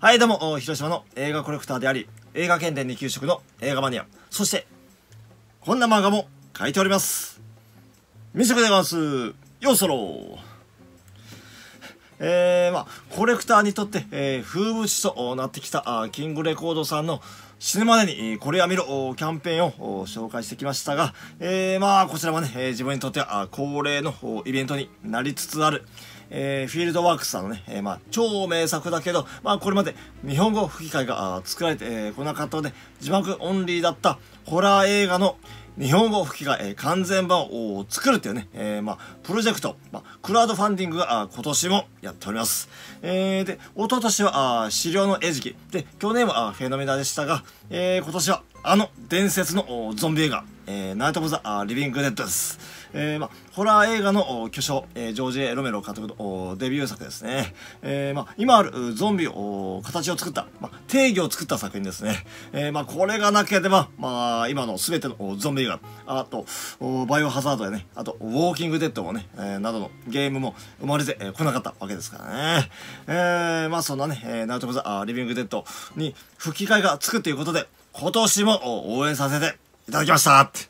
はい、どうも、広島の映画コレクターであり、映画検定に給食の映画マニア、そして、こんな漫画も書いております。見せてでございます。ようそろえー、まあ、コレクターにとって、えー、風物詩となってきた、あキングレコードさんの死ぬまでにこれは見ろキャンペーンを紹介してきましたが、えー、まあ、こちらもね、え自分にとっては恒例のイベントになりつつある、えー、フィールドワークスさんのね、えー、まあ、超名作だけど、まあ、これまで日本語吹き替えが作られて、えー、こなかったので、字幕オンリーだったホラー映画の日本語吹き替え完全版を作るっていうね、えー、まあ、プロジェクト、まあ、クラウドファンディングが今年もやっております。えー、で、一昨年はあ資料の餌食で、去年はフェノメナでしたが、えー、今年はあの伝説のゾンビ映画、えー、ナイト・オブ・ザ・リビング・デッドです。えー、まあ、ホラー映画の巨匠、えー、ジョージ・エロメロ監督のデビュー作ですね。えー、まあ、今あるゾンビを、形を作った、まあ、定義を作った作品ですね。えー、まあ、これがなければ、まあ、今の全てのゾンビ映画、あと、バイオハザードやね、あと、ウォーキング・デッドもね、えー、などのゲームも生まれてこなかったわけですからね。えー、まあ、そんなね、えナイト・オブ・ザ・リビング・デッドに吹き替えがつくということで、今年も応援させていただきましたって。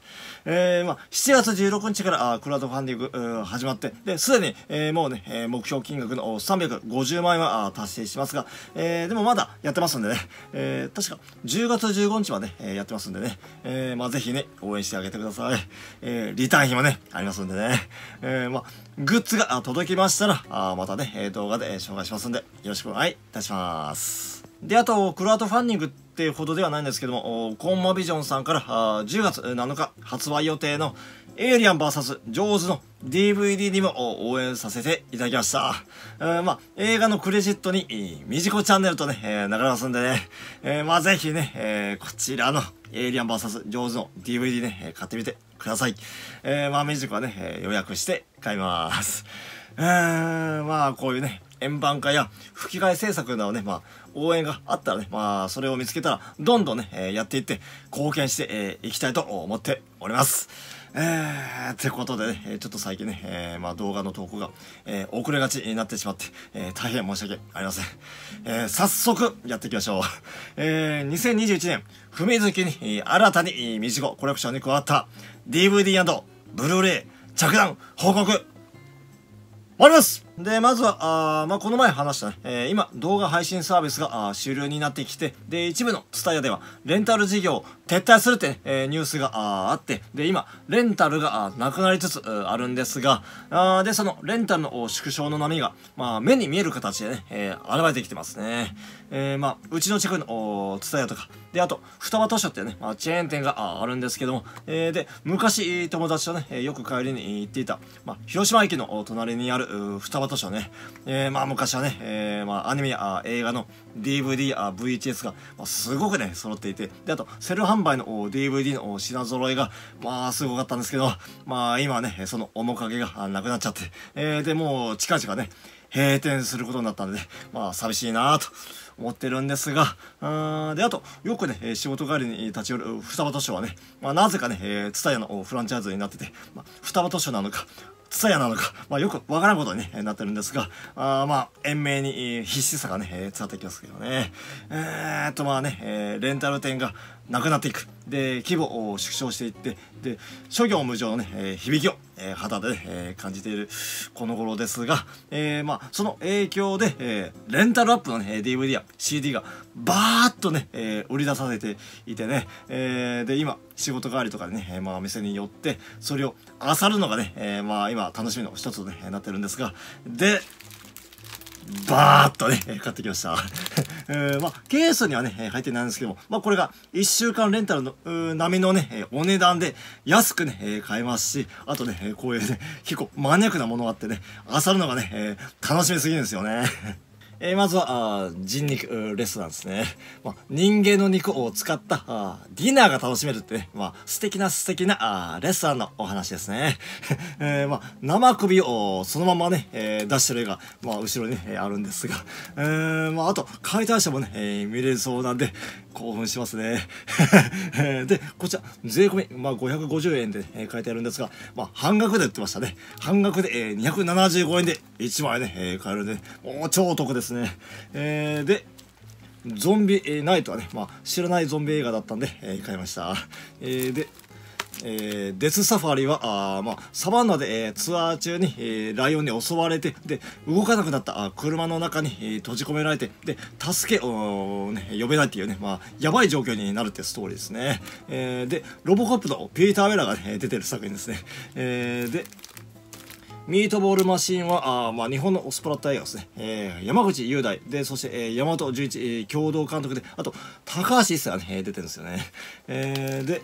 えー、まあ、7月16日から、あクラウドファンディング、始まって、で、すでに、えー、もうね、えー、目標金額の350万円は、あ達成しますが、えー、でもまだやってますんでね、えー、確か10月15日まで、えー、やってますんでね、えー、まあ、ぜひね、応援してあげてください。えー、リターン費もね、ありますんでね、えー、まあ、グッズが届きましたら、あまたね、動画で紹介しますんで、よろしくお願いいたします。で、あと、クラウドファンディングっていうほどではないんですけども、コンマビジョンさんから10月7日発売予定のエイリアン VS ジョーズの DVD にも応援させていただきました。えー、まあ、映画のクレジットに、みじこチャンネルとね、えー、流れますんでね、えー、まあ、ぜひね、えー、こちらのエイリアン VS ジョーズの DVD ね、買ってみてください。えー、まあ、みじこはね、え予約して買います。えー、まあ、こういうね、円盤化や吹き替え制作などね、まあ、応援があったらね、まあ、それを見つけたら、どんどんね、えー、やっていって、貢献してい、えー、きたいと思っております。えー、ってことでね、ちょっと最近ね、えー、まあ動画の投稿が、えー、遅れがちになってしまって、えー、大変申し訳ありません。えー、早速やっていきましょう。えー、2021年、踏み月に新たに未じごコレクションに加わった DVD& ブルーレイ着弾報告終わりますで、まずは、あまあ、この前話したね、えー、今、動画配信サービスが主流になってきて、で、一部のツタヤでは、レンタル事業を撤退するって、ね、えー、ニュースがああって、で、今、レンタルがなくなりつつあるんですが、あで、その、レンタルの縮小の波が、まあ、目に見える形でね、えー、現れてきてますね。えー、まあ、うちの近くのツタヤとか、で、あと、双葉図書っていうね、まあ、チェーン店があるんですけども、えー、で、昔、友達とね、よく帰りに行っていた、まあ、広島駅の隣にある双葉ートね、えー、まあ昔はね、えー、まあアニメや映画の DVD や VHS が、まあ、すごくね、揃っていて、で、あと、セル販売の DVD の品揃えが、まあすごかったんですけど、まあ今はね、その面影がなくなっちゃって、えー、で、もう近々ね、閉店することになったんで、まあ寂しいなぁと思ってるんですが、うん、で、あと、よくね、仕事帰りに立ち寄る双葉図書はね、まあなぜかね、えー、ツタヤのフランチャイズになってて、まあ、双葉図書なのか、ツタヤなのか、まあ、よくわからんことに、ね、なってるんですが、あまあ、延命に必死さがね、伝わってきますけどね。えー、っとまあね、えー、レンタル店が、なくなっていく。で、規模を縮小していって、で、諸行無常のね、えー、響きを、えー、肌で、えー、感じているこの頃ですが、えー、まあ、その影響で、えー、レンタルアップのね、DVD や CD がバーッとね、えー、売り出されていてね、えー、で、今、仕事帰りとかでね、えー、まあ、店に寄って、それを漁るのがね、えー、まあ、今、楽しみの一つとね、なってるんですが、で、バーっとね、買ってきました。えー、まあ、ケースにはね、入ってないんですけども、まあ、これが1週間レンタルの、並みのね、お値段で安くね、買えますし、あとね、こういうね、結構マニアックなものがあってね、漁るのがね、楽しみすぎるんですよね。えー、まずは人肉レストランですね、まあ、人間の肉を使ったディナーが楽しめるってね、まあ、素敵な素敵なレストランのお話ですね、えー、まあ、生首をそのままね、えー、出してる絵が、まあ、後ろに、ね、あるんですが、えーまあ、あと解体者もね、えー、見れるそうなんで、興奮しますね でこちら税込み、まあ、550円で、えー、買えてあるんですが、まあ、半額で売ってましたね半額で、えー、275円で1枚ね、えー、買えるんでもう超お得ですね、えー、でゾンビ、えー、ナイトはね、まあ、知らないゾンビ映画だったんで、えー、買いました、えー、でえー、デスサファリは、あまあ、サバンナで、えー、ツアー中に、えー、ライオンに襲われて、で、動かなくなったあ車の中に、えー、閉じ込められて、で、助けを、ね、呼べないっていうね、まあ、やばい状況になるってストーリーですね。えー、で、ロボコップのピーター・ウェラが、ね、出てる作品ですね。えー、で、ミートボールマシンは、あまあ、日本のスプラッタ映画ですね。えー、山口雄大。で、そして、えー、山本十一、えー、共同監督で、あと、高橋一世がね、出てるんですよね。えー、で、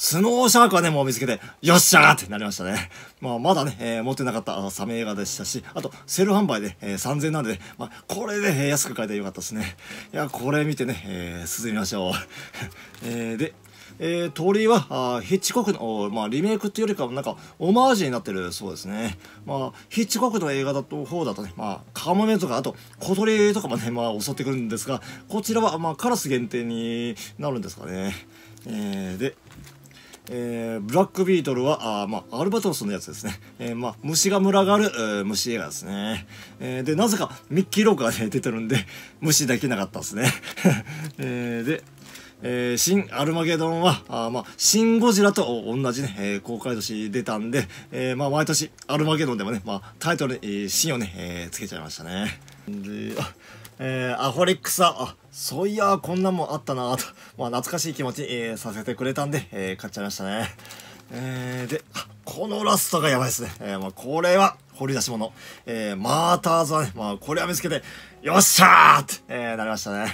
スノーシャークはね、もう見つけて、よっしゃーってなりましたね。まあ、まだね、えー、持ってなかったサメ映画でしたし、あと、セル販売で、えー、3000なんで、ね、まあ、これで、えー、安く買えてよかったですね。いや、これ見てね、えー、進みましょう。えー、で、えー、鳥はあヒッチコックの、まあ、リメイクっていうよりかはなんかオマージュになってるそうですね、まあ、ヒッチコックの映画だと方だとね、まあ、カモメとかあと小鳥とかもね、まあ、襲ってくるんですがこちらは、まあ、カラス限定になるんですかね、えー、でえー、ブラックビートルは、あまあ、アルバトロスのやつですね。えー、まあ、虫が群がる、虫映画ですね。えー、で、なぜかミッキー・ロークが、ね、出てるんで、虫できなかったですね。えー、で、えー、新アルマゲドンは、あまあ、新ゴジラと同じね、えー、公開年出たんで、えー、まあ、毎年アルマゲドンでもね、まあ、タイトルに、えー、新をね、えー、つけちゃいましたね。で、あ、えー、アホレックサ、あ、そういやこんなんもあったなと、まあ、懐かしい気持ち、えー、させてくれたんで、えー、買っちゃいましたね。えー、で、このラストがやばいですね。えー、まあ、これは、掘り出し物。えー、マーターズはね、まあ、これは見つけて、よっしゃーって、えー、なりましたね。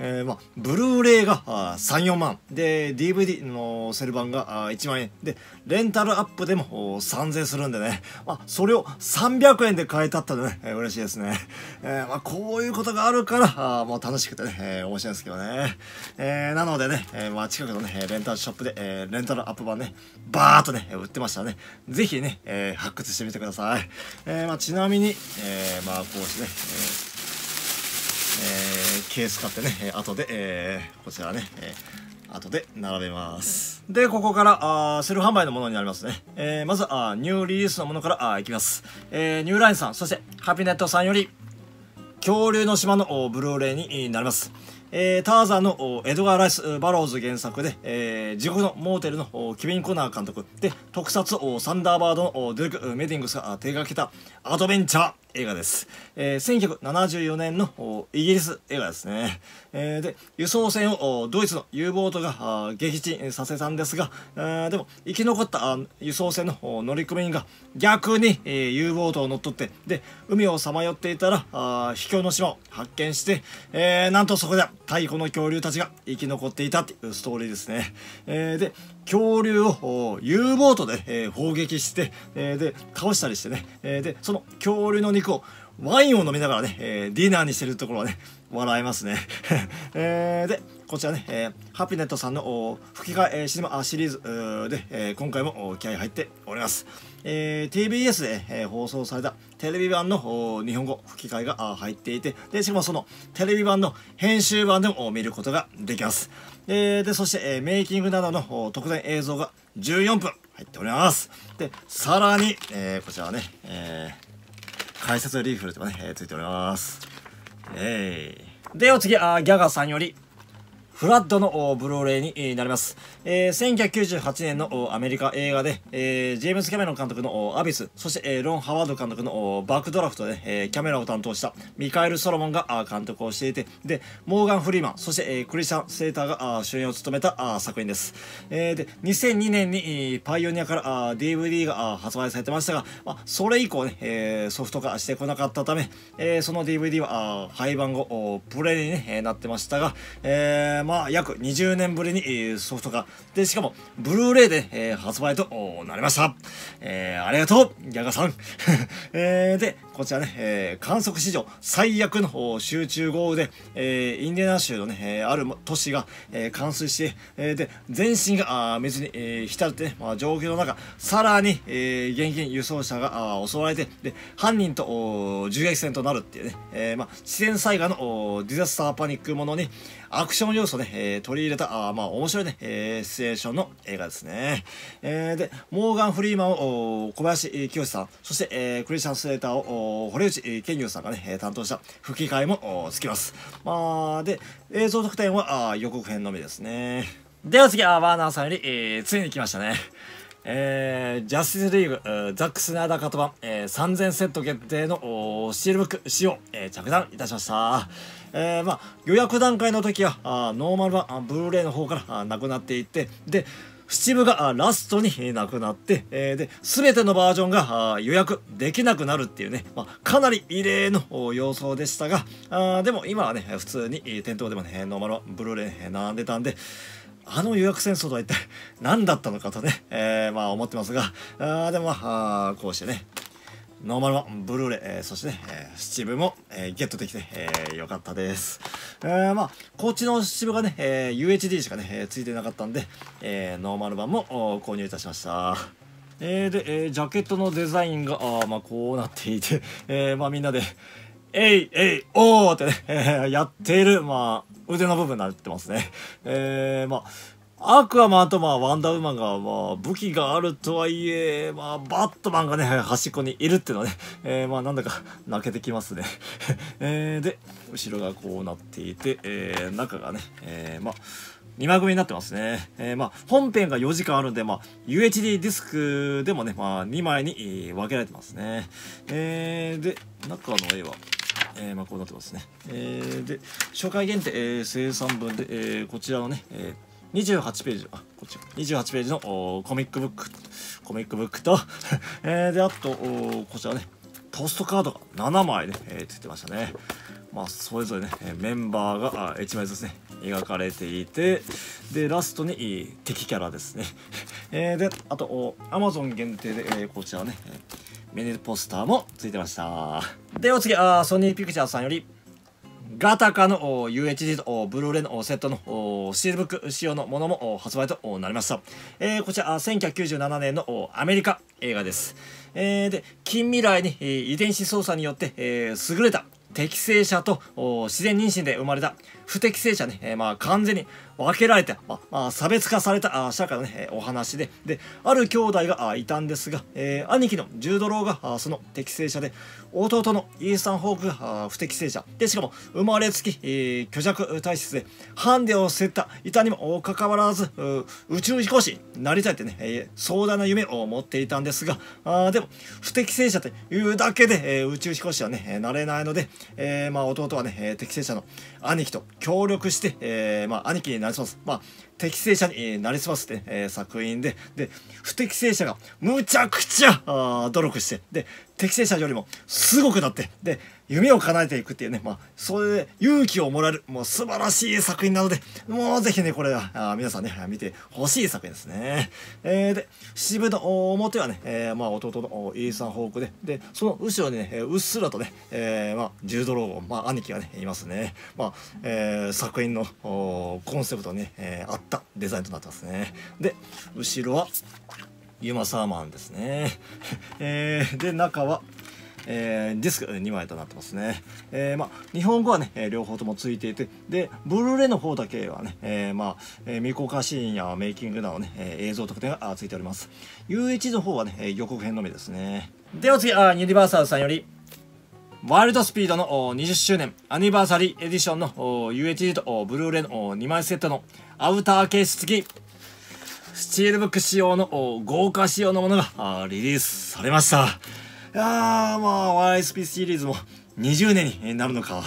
えー、まあ、ブルーレイがあ3、4万。で、DVD のセル版があ1万円。で、レンタルアップでも3000するんでね。まあ、それを300円で買えたったらね、えー、嬉しいですね。えー、まあ、こういうことがあるから、あもう楽しくてね、えー、面白いんですけどね。えー、なのでね、えー、まあ、近くのね、レンタルショップで、えー、レンタルアップ版ね、バーっとね、売ってましたね。ぜひね、えー、発掘してみてください。えー、まあ、ちなみに、えー、まあ、こうしてね、えー、ケース買ってね、後で、えこちらね、え後で並べます。で、ここから、あセルフ販売のものになりますね。えまずあ、ニューリリースのものから、あいきます。えニューラインさん、そして、ハピネットさんより、恐竜の島のブルーレイになります。えー、ターザンのエドガー・ライス・バローズ原作で、えー、地獄のモーテルのキビン・コナー監督で特撮サンダーバードのデューク・メディングスが手がけたアドベンチャー映画です。えー、1974年のイギリス映画ですね。えー、で、輸送船をドイツの U ボートが撃沈させたんですが、えー、でも生き残った輸送船の乗組員が逆に、えー、U ボートを乗っ取って、で、海をさまよっていたら、あ秘境の島を発見して、えー、なんとそこで太古の恐竜たちが生き残っていたっていうストーリーですね。えー、で、恐竜を U ボートで、えー、砲撃して、えー、で倒したりしてね、えー、でその恐竜の肉をワインを飲みながらね、えー、ディナーにしてるところはね笑えますね、えー、でこちらね、えー、ハピネットさんの吹き替えシネマシリーズで、えー、今回も気合入っております、えー、TBS で、えー、放送されたテレビ版の日本語吹き替えが入っていてでしかもそのテレビ版の編集版でも見ることができますえー、で、そして、えー、メイキングなどの特典映像が14分入っております。で、さらに、えー、こちらはね、えー、解説リーフルとかね、えー、ついております。えー、で、お次、あギャガーさんより、フラッドのブルーレイになります。え1998年のアメリカ映画で、えジェームズ・キャメロン監督のアビス、そして、えロン・ハワード監督のバックドラフトで、えキャメラを担当したミカエル・ソロモンが監督をしていて、で、モーガン・フリーマン、そして、クリスチャン・セーターが主演を務めた作品です。えで、2002年にパイオニアからあ DVD が発売されてましたが、それ以降ね、えソフト化してこなかったため、えその DVD は廃盤後、プレイに、なってましたが、えまあ、約20年ぶりに、えソフト化。で、しかも、ブルーレイで、えー、発売となりました。えー、ありがとう、ギャガさん。えー、で、こちらね、えー、観測史上最悪の集中豪雨で、えー、インディアナ州のね、えー、ある都市が、えー、冠水して、えー、で、全身があ水に、えー、浸るってね、まあ、状況の中、さらに、えー、現金輸送車が襲われて、で、犯人と銃撃戦となるっていうね、えー、まあ、自然災害のディザスターパニックものに、アクション要素ね、えー、取り入れた、あまあ面白いね、えー、シチュエーションの映画ですね。えー、で、モーガン・フリーマンを小林清さん、そして、えー、クリスチャン・スレーターを堀内健吾さんがね、担当した吹き替えもつきます。まあ、で、映像特典はあ予告編のみですね。では次はワーナーさんより、えー、ついに来ましたね。えー、ジャスティスリーグ、ザックスナーダーカト版、えー、3000セット限定のシールブック使用、えー、着弾いたしました。えー、まあ、予約段階の時はあノーマル版ブルーレイの方からなくなっていってでー部がラストになくなって、えー、で、全てのバージョンが予約できなくなるっていうね、まあ、かなり異例の様相でしたが、あでも今はね、普通に店頭でもね、ノーマルはブルーレイ並んでたんで、あの予約戦争とは一体何だったのかとね、えー、まあ思ってますが、あでもまあ、こうしてね、ノーマル版、ブルーレイ、えー、そしてね、えー、スチブも、えー、ゲットできて、えー、よかったです。えー、まあ、こっちのスチブがね、えー、UHD しかね、えー、ついてなかったんで、えー、ノーマル版も購入いたしました。えー、で、えー、ジャケットのデザインが、あまあ、こうなっていて、えー、まあ、みんなで、えい、えい、おーってね、えー、やっている、まあ、腕の部分になってますね。えー、まあ、アクアマンとまあワンダーウーマンがまあ武器があるとはいえ、まあバットマンがね、端っこにいるっていうのはね、えー、まあなんだか泣けてきますね。えで、後ろがこうなっていて、えー、中がね、えー、まあ、2枚組になってますね。えー、まあ、本編が4時間あるんで、まあ、UHD ディスクでもね、まあ、2枚に分けられてますね。えー、で、中の絵は、えー、まあ、こうなってますね。えー、で、初回限定、えー、生産分で、えー、こちらのね、えー28ページ、あ、こっち、28ページのコミックブック、コミックブックと えー、で、あと、こちらね、ポストカードが7枚ね、えー、ついてましたね。まあ、それぞれね、メンバーが1枚ずつね、描かれていて、で、ラストに敵キャラですね。えー、で、あと、アマゾン限定で、えー、こちらね、ミニポスターもついてました。では次、あソニーピクチャーさんより、ガタカの UHD とブルーレイのセットのシールブック仕様のものも発売となりました。えー、こちら、1997年のアメリカ映画です。えー、で、近未来に遺伝子操作によって、えー、優れた適正者と自然妊娠で生まれた不適正者ね、えー、まあ完全に分けられて、まあ、差別化された社会の、ね、お話で、で、ある兄弟がいたんですが、えー、兄貴の十ドローがその適正者で、弟のイーサン・ホークが不適正者。で、しかも生まれつき、えー、虚弱体質で、ハンデを背た。った板にもかかわらず、宇宙飛行士になりたいってね、えー、壮大な夢を持っていたんですが、あでも、不適正者というだけで、えー、宇宙飛行士はね、なれないので、えー、まあ弟はね、適正者の兄貴と協力して、えー、まあ兄貴にななりそうす。まあ適正者になりすますって、え作品で、で、不適正者がむちゃくちゃ努力して、で、適正者よりもすごくなって、で、夢を叶えていくっていうね、まあ、それで勇気をもらえる、もう素晴らしい作品なので、もうぜひね、これは、皆さんね、見てほしい作品ですね。えー、で、七分の表はね、えー、まあ、弟のイーサン・ホークで、で、その後ろにね、うっすらとね、えー、まあ、ジュード・ローゴン、まあ、兄貴がね、いますね。まあ、えー、作品のコンセプトね、えー、あって、ったデザインとなってますね。で、後ろは、ユマサーマンですね。えー、で、中は、えー、ディスク2枚となってますね。えー、まあ、日本語はね、えー、両方ともついていて、で、ブルーレイの方だけはね、えー、まあ、えー、未公開シーンやメイキングなどね、えー、映像特典がついております。UH の方はね、えー、予告編のみですね。では次、あユニバーサルさんより、ワイルドスピードの20周年アニバーサリーエディションの UHD とブルーレイの2枚セットのアウターケース付き、スチールブック仕様の豪華仕様のものがリリースされました。いやー、まあ、YSP シリーズも20年になるのか、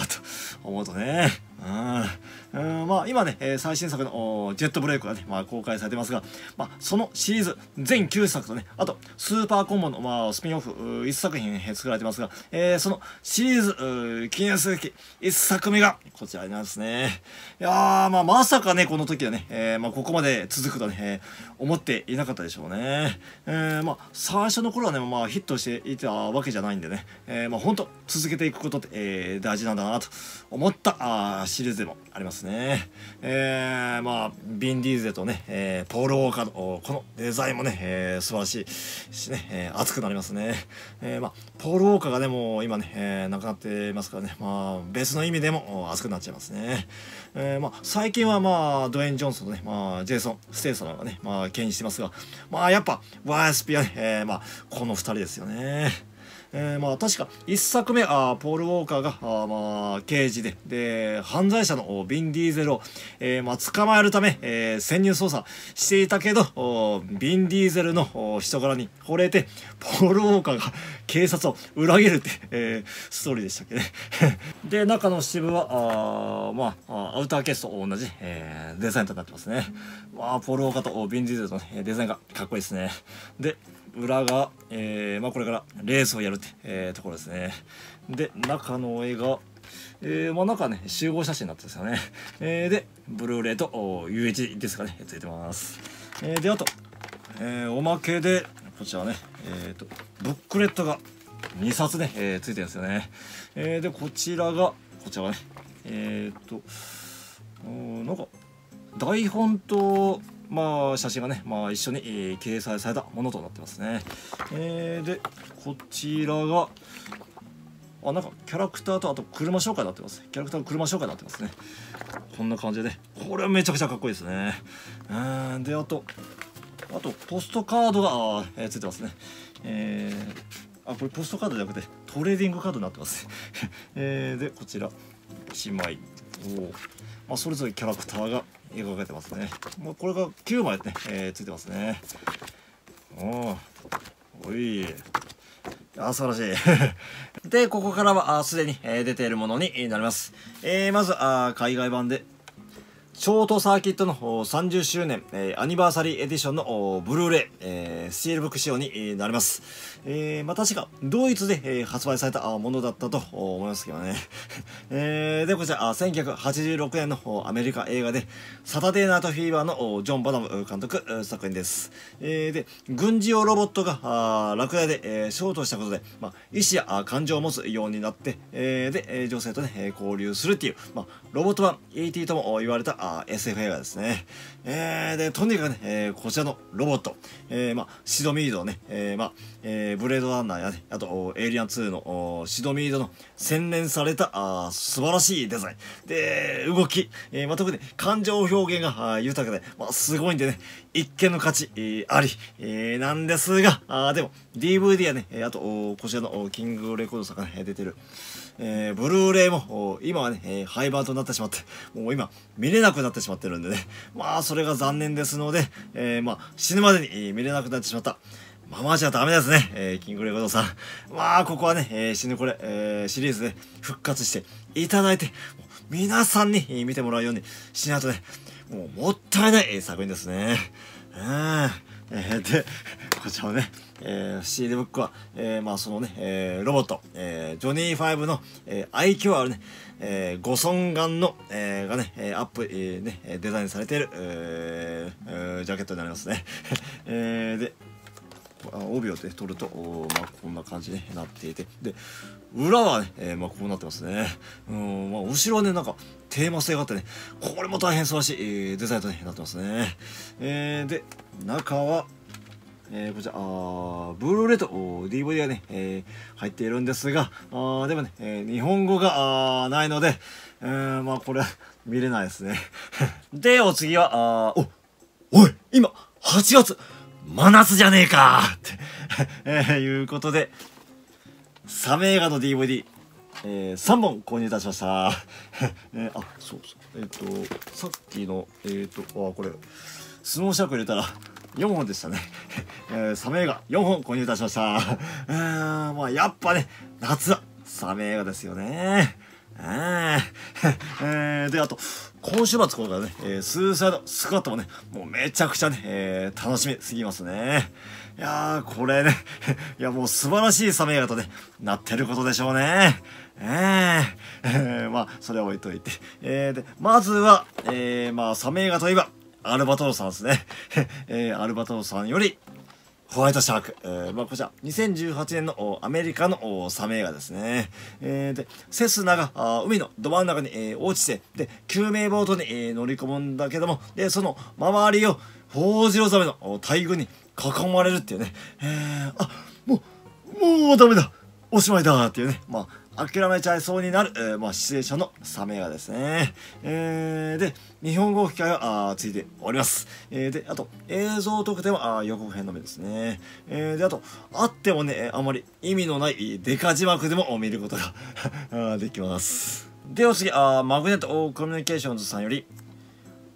と思うとね。うんまあ、今ね、えー、最新作の「ジェットブレイク」がね、まあ、公開されてますが、まあ、そのシリーズ全9作とねあとスーパーコンボの、まあ、スピンオフ1作品、ね、作られてますが、えー、そのシリーズ記念すべき1作目がこちらになりますねいやまあ、まさかねこの時はね、えー、まあ、ここまで続くとね、思っていなかったでしょうね、えまあ、最初の頃はね、まあ、ヒットしていたわけじゃないんでね、えまあ、ほんと続けていくことって、え大事なんだなと思ったあシリーもありますね。えー、まあ、ビン・ディーゼとね、えー、ポール・ウォーカーの、このデザインもね、えー、素晴らしいしね、えー、熱くなりますね。えー、まあ、ポール・ウォーカーがね、もう今ね、えー、亡くなってますからね、まあ、別の意味でも熱くなっちゃいますね。えー、まあ、最近はまあ、ドウェイン・ジョンソンとね、まあ、ジェイソン・ステイソンがね、まあ、牽引してますが、まあ、やっぱ、イスピはね、えー、まあ、この二人ですよね。えー、まあ確か1作目あポール・ウォーカーがあまあ刑事でで犯罪者のビン・ディーゼルを、えー、まあ、捕まえるため、えー、潜入捜査していたけどビン・ディーゼルの人柄に惚れてポール・ウォーカーが警察を裏切るって、えストーリーでしたっけね で中の支部はあまあアウターケースと同じ、えデザインとなってますね、まあ、ポール・ウォーカーとビン・ディーゼルの、ね、デザインがかっこいいですねで裏が、えー、まあ、これからレースをやるって、えー、ところですね。で、中の絵が、えー、まあ、中ね、集合写真になってですよね。えー、で、ブルーレイと UH ですかね、ついてます。えー、で、あと、えー、おまけで、こちらね、えっ、ー、と、ブックレットが2冊ね、えー、ついてるんですよね。えー、で、こちらが、こちらがね、えっ、ー、と、なんか、台本と、まあ、写真がね、まあ、一緒に、えー、掲載されたものとなってますね。えー、で、こちらが、あ、なんかキャラクターとあと車紹介になってます。キャラクターの車紹介になってますね。こんな感じでね、これはめちゃくちゃかっこいいですね。うん、で、あと、あと、ポストカードが、えー、ついてますね。えー、あ、これポストカードじゃなくて、トレーディングカードになってます。えー、で、こちら、1枚。おまあ、それぞれキャラクターが描かれてますねもうこれが9枚ね、えー、ついてますねおおいあ素晴らしい でここからはすでに、えー、出ているものになります、えー、まずあ海外版でショートサーキットの30周年、えー、アニバーサリーエディションのブルーレイ、えー、スチールブック仕様になります。えー、まあ、確かドイツで、えー、発売されたものだったと思いますけどね。えー、で、こちら、1986年のアメリカ映画で、サタデーナートフィーバーのジョン・バダム監督作品です。えー、で、軍事用ロボットが落屋で、えー、ショートしたことで、まあ、意志や感情を持つようになって、えー、で、女性とね、交流するっていう、まあ、ロボット版 AT とも言われたあ SF 映画ですね。えー、で、とにかくね、えー、こちらのロボット、えー、まあ、シドミードのね、えー、まあ、えー、ブレードランナーやね、あと、エイリアン2のシドミードの洗練されたあ素晴らしいデザイン。で、動き、えー、まあ、特に感情表現が豊かで、まあ、すごいんでね、一見の価値、えー、あり、えー、なんですが、あでも、DVD やね、あと、こちらのキングレコードさんが、ね、出てる、えー、ブルーレイも、今はね、えー、廃盤となってしまって、もう今、見れなくなってしまってるんでね。まあ、それが残念ですので、えー、まあ、死ぬまでに見れなくなってしまった。ままじゃダメですね。えー、キングレードさん。まあ、ここはね、えー、死ぬこれ、えー、シリーズで復活していただいて、皆さんに見てもらうようにしないとね、もうもったいない作品ですね。うん。えー、で、こちらをね、えー、CD ブックは、えー、まあそのね、えー、ロボット、えー、ジョニー5の、えー、愛嬌あるね、えー、五尊眼の、えー、がね、えー、アップ、えー、ね、デザインされている、えー、ジャケットになりますね。えー、で、帯を、ね、取ると、まあ、こんな感じになっていて、で、裏はね、えー、まあ、こうなってますね。うん、まあ、後ろはね、なんか、テーマ性があってね、これも大変素晴らしい、えー、デザインと、ね、なってますね。えー、で、中は、えー、こちら、あブルーレッと DVD がね、えー、入っているんですが、あでもね、えー、日本語があないので、えー、まあこれは見れないですね。で、お次は、あお、おい今、8月、真夏じゃねえかって えー、いうことで、サメ映画の DVD、えー、3本購入いたしました。えー、あ、そうそう。えっ、ー、と、さっきの、えっ、ー、と、あ、これ、スノーシャーク入れたら、4本でしたね、えー、サメ映画4本購入いたしましたう ーんまあやっぱね夏はサメ映画ですよね えー、で、あと、今週末、これからね、えー、スーサイドスクワットもね、もうめちゃくちゃね、えー、楽しみすぎますね。いやー、これね、いや、もう素晴らしいサメ映画とね、なってることでしょうね。えー、えー、まあ、それは置いといて。えー、で、まずは、えー、まあ、サメ映画といえば、アルバトロさんですね、えー、アルバトロさんよりホワイトシャーク、えー、まあ、こちら、2018年のアメリカのサメ映画ですね。えー、で、セスナが海のど真ん中に、えー、落ちて、で、救命ボートに、えー、乗り込むんだけども、で、その周りをホウジロザメの大群に囲まれるっていうね、えー、あ、もう、もうダメだ、おしまいだっていうね、まあ、諦めちゃいそうになる、えー、まあ、出演者のサメがですね。えー、で、日本語吹き替えはついております。えー、で、あと、映像特典はあ予告編のみですね。えー、で、あと、あってもね、あまり意味のないデカ字幕でも見ることが できます。では次、あマグネットコミュニケーションズさんより、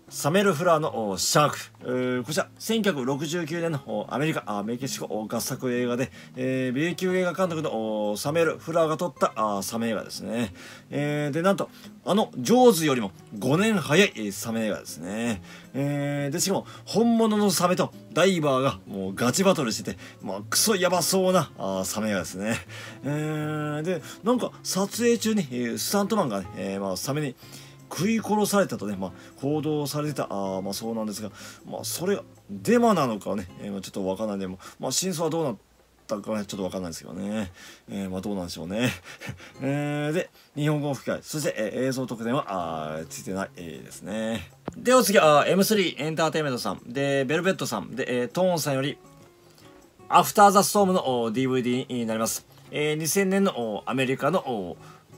サメル・フラーのシャーク。こちら、1969年のアメリカ、メキシコ合作映画で、えー、B 級映画監督のサメル・フラーが撮ったサメ映画ですね。えー、で、なんと、あの、ジョーズよりも5年早いサメ映画ですね。えー、で、しかも、本物のサメとダイバーがもうガチバトルしてて、まあ、クソやばそうなあサメ映画ですね。えー、で、なんか撮影中にスタントマンがね、えー、まあ、サメに、食い殺されたとね、まあ、報道されてた、あまあそうなんですが、まあ、それがデマなのかね、えー、ちょっとわからないでも、まあ、真相はどうなったかね、ちょっとわかんないですけどね。えー、まあどうなんでしょうね。えー、で、日本語吹き替え、そして、えー、映像特典は、あついてない、えー、ですね。で、お次は、M3 エンターテイメントさん、で、ベルベットさん、で、えー、トーンさんより、アフターザストームの DVD になります。えー、2000年のアメリカの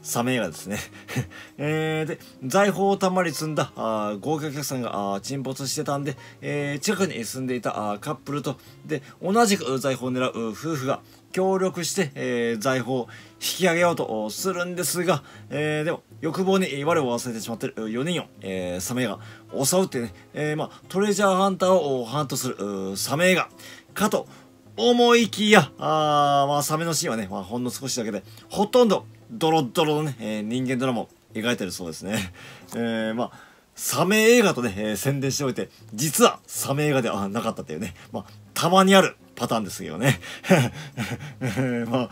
サメ映画ですね えー、で、財宝をたまり積んだあ豪華客さんがあ沈没してたんで、えー、近くに住んでいたあカップルと、で、同じく財宝を狙う夫婦が協力して、えー、財宝を引き上げようとするんですが、えー、でも欲望に我を忘れてしまっている4人を、えー、サメが襲うってね、えー、まあ、トレジャーハンターをハントするサメがかと思いきや、あまあ、サメのシーンはね、まあ、ほんの少しだけで、ほとんどドロドロのね、えー、人間ドラマを描いてるそうですね。えー、まあ、サメ映画とね、えー、宣伝しておいて、実はサメ映画ではなかったっていうね、まあ、たまにあるパターンですけどね。まあ、まあ、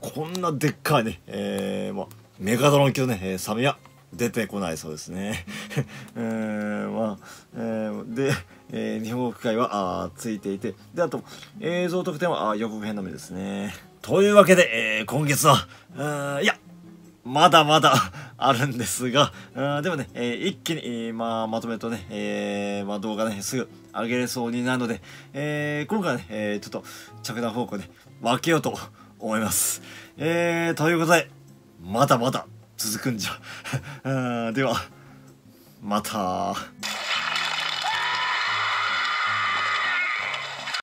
こんなでっかいね、えー、まあ、メガドロン級のね、えー、サメや、出てこないそうですね。えー、まあ、えー、で、えー、日本語機会はあついていて、で、あと、映像特典はあ予告編のみですね。というわけで、えー、今月は、いや、まだまだ あるんですが、でもね、えー、一気に、まあ、まとめるとね、えー、まあ、動画ね、すぐ上げれそうになるので、え今回はね、えちょっと着弾方向で、分けようと思います。えということで、まだまだ続くんじゃ。では、また。